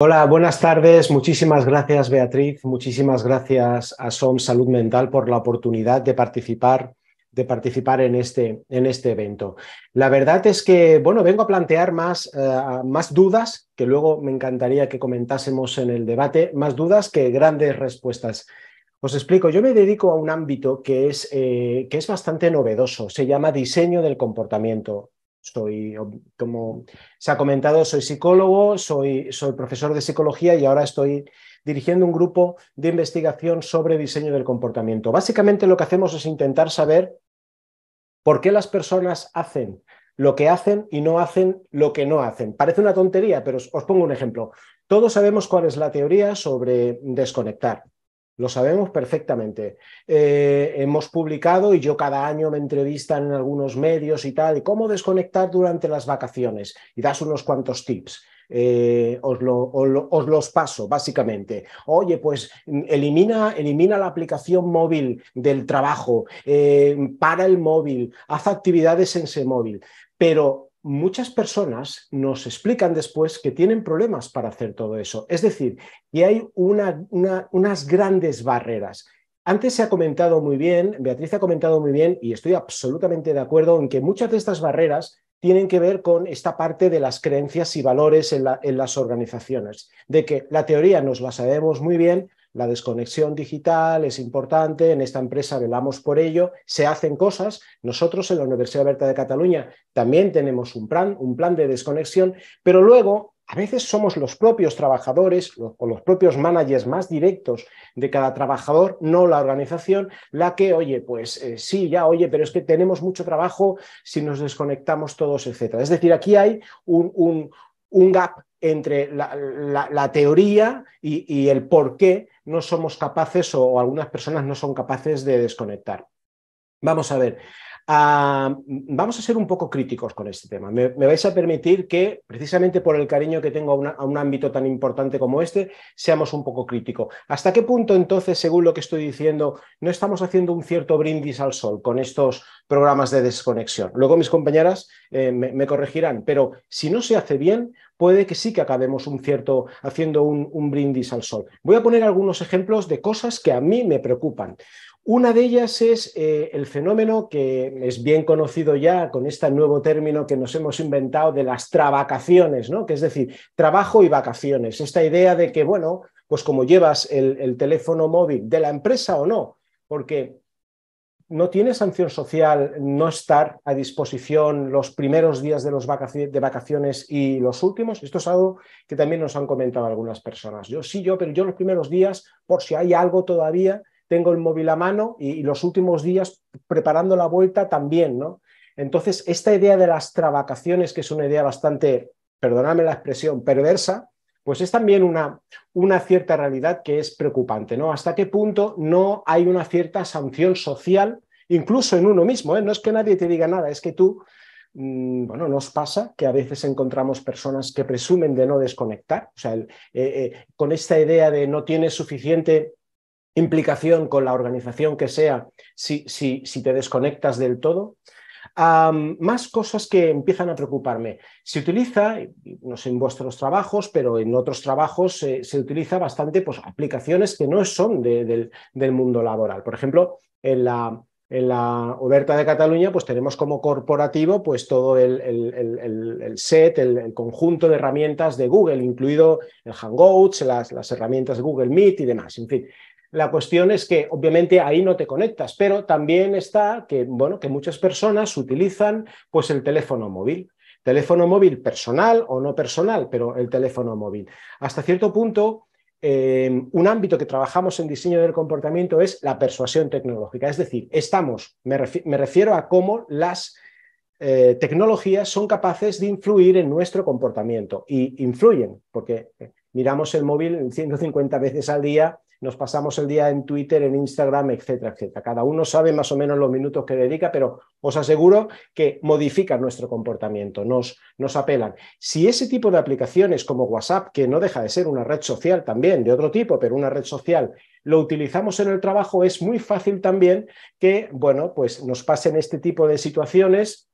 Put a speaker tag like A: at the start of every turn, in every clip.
A: Hola, buenas tardes. Muchísimas gracias, Beatriz. Muchísimas gracias a SOM Salud Mental por la oportunidad de participar de participar en este, en este evento. La verdad es que, bueno, vengo a plantear más, eh, más dudas, que luego me encantaría que comentásemos en el debate, más dudas que grandes respuestas. Os explico, yo me dedico a un ámbito que es, eh, que es bastante novedoso, se llama diseño del comportamiento soy, como se ha comentado, soy psicólogo, soy, soy profesor de psicología y ahora estoy dirigiendo un grupo de investigación sobre diseño del comportamiento. Básicamente lo que hacemos es intentar saber por qué las personas hacen lo que hacen y no hacen lo que no hacen. Parece una tontería, pero os pongo un ejemplo. Todos sabemos cuál es la teoría sobre desconectar. Lo sabemos perfectamente. Eh, hemos publicado y yo cada año me entrevistan en algunos medios y tal, cómo desconectar durante las vacaciones y das unos cuantos tips. Eh, os, los paso, básicamente. Oye, pues mm, elimina, elimina la aplicación móvil del trabajo, eh, para el móvil, haz actividades en ese móvil, pero muchas personas nos explican después que tienen problemas para hacer todo eso. Es decir, y hay unas grandes barreras. Antes se ha comentado muy bien, Beatriz ha comentado muy bien, y estoy absolutamente de acuerdo en que muchas de estas barreras tienen que ver con esta parte de las creencias y valores en las organizaciones, de que la teoría nos la sabemos muy bien, la desconexión digital es importante, en esta empresa velamos por ello, se hacen cosas. Nosotros en la Universidad Abierta de Cataluña también tenemos un plan, un plan de desconexión, pero luego a veces somos los propios trabajadores o los propios managers más directos de cada trabajador, no la organización, la que, oye, pues eh, sí, ya, oye, pero es que tenemos mucho trabajo si nos desconectamos todos, etc. Es decir, aquí hay un, un, un gap entre la, teoría y, el por qué no somos capaces o algunas personas no son capaces de desconectar. Vamos a ver, Ah, vamos a ser un poco críticos con este tema. Me, vais a permitir que, precisamente por el cariño que tengo a, un ámbito tan importante como este, seamos un poco críticos. ¿Hasta qué punto entonces, según lo que estoy diciendo, no estamos haciendo un cierto brindis al sol con estos programas de desconexión? Luego mis compañeras eh, me, corregirán, pero si no se hace bien, puede que sí que acabemos un cierto, haciendo un brindis al sol. Voy a poner algunos ejemplos de cosas que a mí me preocupan. Una de ellas es eh, el fenómeno que es bien conocido ya con este nuevo término que nos hemos inventado de las trabacaciones, ¿no? que es decir, trabajo y vacaciones. Esta idea de que, bueno, pues como llevas el, teléfono móvil de la empresa o no, porque no tiene sanción social no estar a disposición los primeros días de, los vacaciones, de vacaciones y los últimos. Esto es algo que también nos han comentado algunas personas. Yo sí, yo, pero yo los primeros días, por si hay algo todavía, tengo el móvil a mano y, los últimos días preparando la vuelta también, ¿no? Entonces, esta idea de las trabacaciones, que es una idea bastante, perdonadme la expresión, perversa, pues es también una, una, cierta realidad que es preocupante, ¿no? Hasta qué punto no hay una cierta sanción social, incluso en uno mismo, ¿eh? No es que nadie te diga nada, es que tú, mm, bueno, nos pasa que a veces encontramos personas que presumen de no desconectar, o sea, eh, eh, con esta idea de no tienes suficiente implicación con la organización que sea si, si te desconectas del todo. más cosas que empiezan a preocuparme. Se utiliza, no sé en vuestros trabajos, pero en otros trabajos eh, se utiliza bastante pues, aplicaciones que no son del mundo laboral. Por ejemplo, en la, en la oberta de Cataluña, pues tenemos como corporativo pues todo el, set, el, conjunto de herramientas de Google, incluido el Hangouts, las, herramientas de Google Meet y demás. En fin, la cuestión es que obviamente ahí no te conectas, pero también está que, bueno, que muchas personas utilizan pues, el teléfono móvil. Teléfono móvil personal o no personal, pero el teléfono móvil. Hasta cierto punto, eh, un ámbito que trabajamos en diseño del comportamiento es la persuasión tecnológica. Es decir, estamos, me, refiero a cómo las eh, tecnologías son capaces de influir en nuestro comportamiento y influyen, porque eh, miramos el móvil 150 veces al día nos pasamos el día en Twitter, en Instagram, etcétera, etcétera. Cada uno sabe más o menos los minutos que dedica, pero os aseguro que modifican nuestro comportamiento, nos, nos apelan. Si ese tipo de aplicaciones como WhatsApp, que no deja de ser una red social también, de otro tipo, pero una red social, lo utilizamos en el trabajo, es muy fácil también que, bueno, pues nos pasen este tipo de situaciones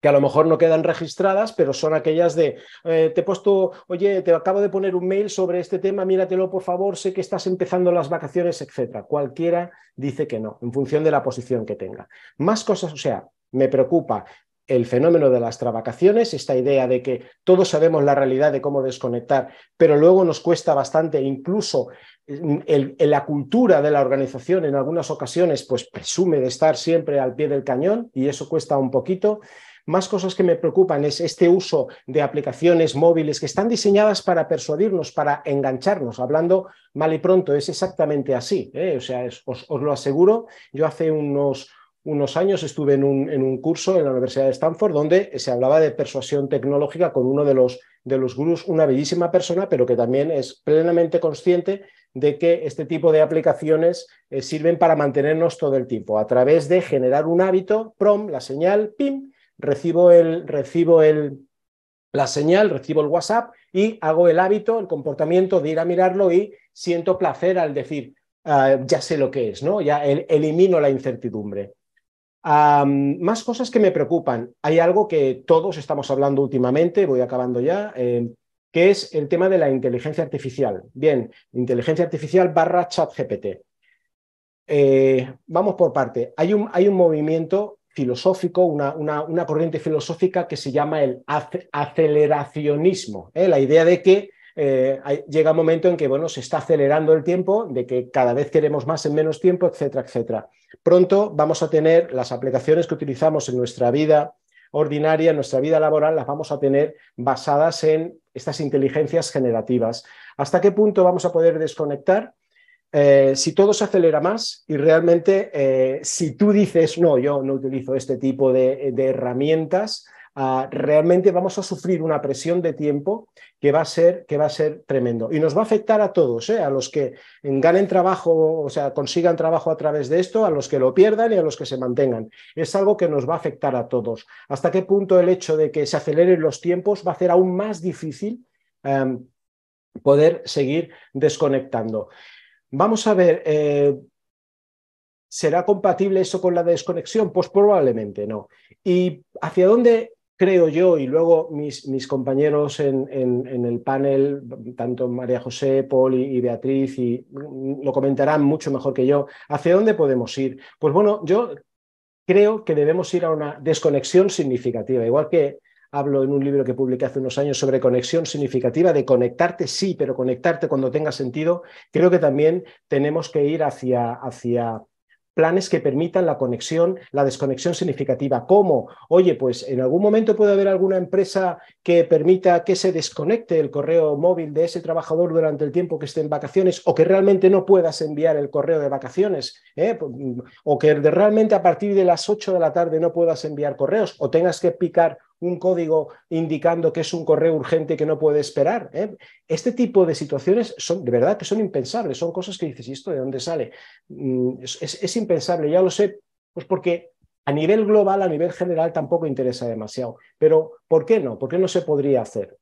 A: que a lo mejor no quedan registradas, pero son aquellas de, eh, te he puesto, oye, te acabo de poner un mail sobre este tema, míratelo por favor, sé que estás empezando las vacaciones, etcétera. Cualquiera dice que no, en función de la posición que tenga. Más cosas, o sea, me preocupa el fenómeno de las travacaciones, esta idea de que todos sabemos la realidad de cómo desconectar, pero luego nos cuesta bastante, incluso mm, la cultura de la organización en algunas ocasiones, pues presume de estar siempre al pie del cañón y eso cuesta un poquito más cosas que me preocupan es este uso de aplicaciones móviles que están diseñadas para persuadirnos, para engancharnos. Hablando mal y pronto, es exactamente así. ¿eh? O sea, os, lo aseguro, yo hace unos, unos años estuve en un, en un, curso en la Universidad de Stanford donde se hablaba de persuasión tecnológica con uno de los, de los gurús, una bellísima persona, pero que también es plenamente consciente de que este tipo de aplicaciones eh, sirven para mantenernos todo el tiempo a través de generar un hábito, prom, la señal, pim, recibo, el, recibo la señal, recibo el WhatsApp y hago el hábito, el comportamiento de ir a mirarlo y siento placer al decir, ah, ya sé lo que es, ¿no? Ya elimino la incertidumbre. más cosas que me preocupan. Hay algo que todos estamos hablando últimamente, voy acabando ya, em, que es el tema de la inteligencia artificial. Bien, inteligencia artificial barra chat GPT. Eh, vamos por parte. Hay un, hay un movimiento filosófico, una, corriente filosófica que se llama el aceleracionismo, ¿eh? la idea de que eh, llega un momento en que bueno, se está acelerando el tiempo, de que cada vez queremos más en menos tiempo, etcétera, etcétera. Pronto vamos a tener las aplicaciones que utilizamos en nuestra vida ordinaria, en nuestra vida laboral, las vamos a tener basadas en estas inteligencias generativas. ¿Hasta qué punto vamos a poder desconectar? Eh, si todo se acelera más y realmente eh, si tú dices, no, yo no utilizo este tipo de, herramientas, ah, realmente vamos a sufrir una presión de tiempo que va a ser, que va a ser tremendo. Y nos va a afectar a todos, eh, a los que ganen trabajo, o sea, consigan trabajo a través de esto, a los que lo pierdan y a los que se mantengan. Es algo que nos va a afectar a todos. ¿Hasta qué punto el hecho de que se aceleren los tiempos va a hacer aún más difícil? Em, poder seguir desconectando. Vamos a ver, eh, ¿será compatible eso con la desconexión? Pues probablemente no. ¿Y hacia dónde creo yo? Y luego mis, compañeros en, el panel, tanto María José, Paul y, y, Beatriz, y lo comentarán mucho mejor que yo, ¿hacia dónde podemos ir? Pues bueno, yo creo que debemos ir a una desconexión significativa, igual que hablo en un libro que publiqué hace unos años sobre conexión significativa, de conectarte, sí, pero conectarte cuando tenga sentido, creo que también tenemos que ir hacia, hacia planes que permitan la conexión, la desconexión significativa. ¿Cómo? Oye, pues en algún momento puede haber alguna empresa que permita que se desconecte el correo móvil de ese trabajador durante el tiempo que esté en vacaciones o que realmente no puedas enviar el correo de vacaciones ¿eh? pues, o que realmente a partir de las 8 de la tarde no puedas enviar correos o tengas que picar un código indicando que es un correo urgente que no puede esperar. ¿eh? Este tipo de situaciones son de verdad que son impensables, son cosas que dices, ¿y esto de dónde sale? Mm, es, es impensable, ya lo sé, pues porque a nivel global, a nivel general, tampoco interesa demasiado. Pero, ¿por qué no? ¿Por qué no se podría hacer?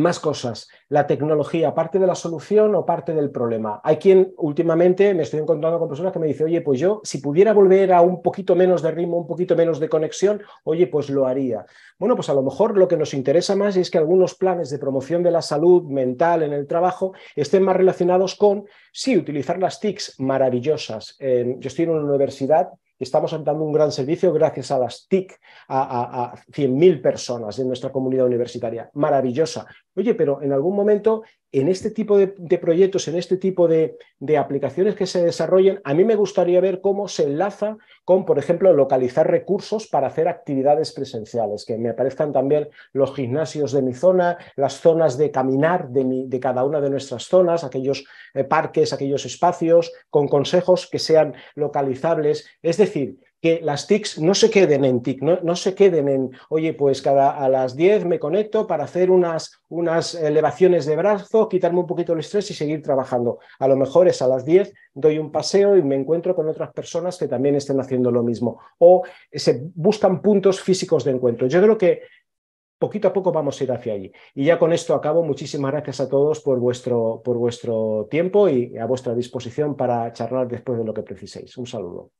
A: Más cosas. La tecnología, ¿parte de la solución o parte del problema? Hay quien últimamente me estoy encontrando con personas que me dice, oye, pues yo si pudiera volver a un poquito menos de ritmo, un poquito menos de conexión, oye, pues lo haría. Bueno, pues a lo mejor lo que nos interesa más es que algunos planes de promoción de la salud mental en el trabajo estén más relacionados con, sí, utilizar las TICs maravillosas. yo estoy en una universidad Estamos dando un gran servicio gracias a las TIC, a, 100.000 personas de nuestra comunidad universitaria. Maravillosa. Oye, pero en algún momento en este tipo de, proyectos, en este tipo de, aplicaciones que se desarrollen, a mí me gustaría ver cómo se enlaza con, por ejemplo, localizar recursos para hacer actividades presenciales, que me aparezcan también los gimnasios de mi zona, las zonas de caminar de, cada una de nuestras zonas, aquellos eh, parques, aquellos espacios, con consejos que sean localizables. Es decir, que las TICs no se queden en TIC, no, se queden en, oye, pues cada a las 10 me conecto para hacer unas, unas elevaciones de brazo, quitarme un poquito el estrés y seguir trabajando. A lo mejor es a las 10, doy un paseo y me encuentro con otras personas que también estén haciendo lo mismo. O se buscan puntos físicos de encuentro. Yo creo que poquito a poco vamos a ir hacia allí. Y ya con esto acabo. Muchísimas gracias a todos por vuestro, por vuestro tiempo y a vuestra disposición para charlar después de lo que preciséis. Un saludo.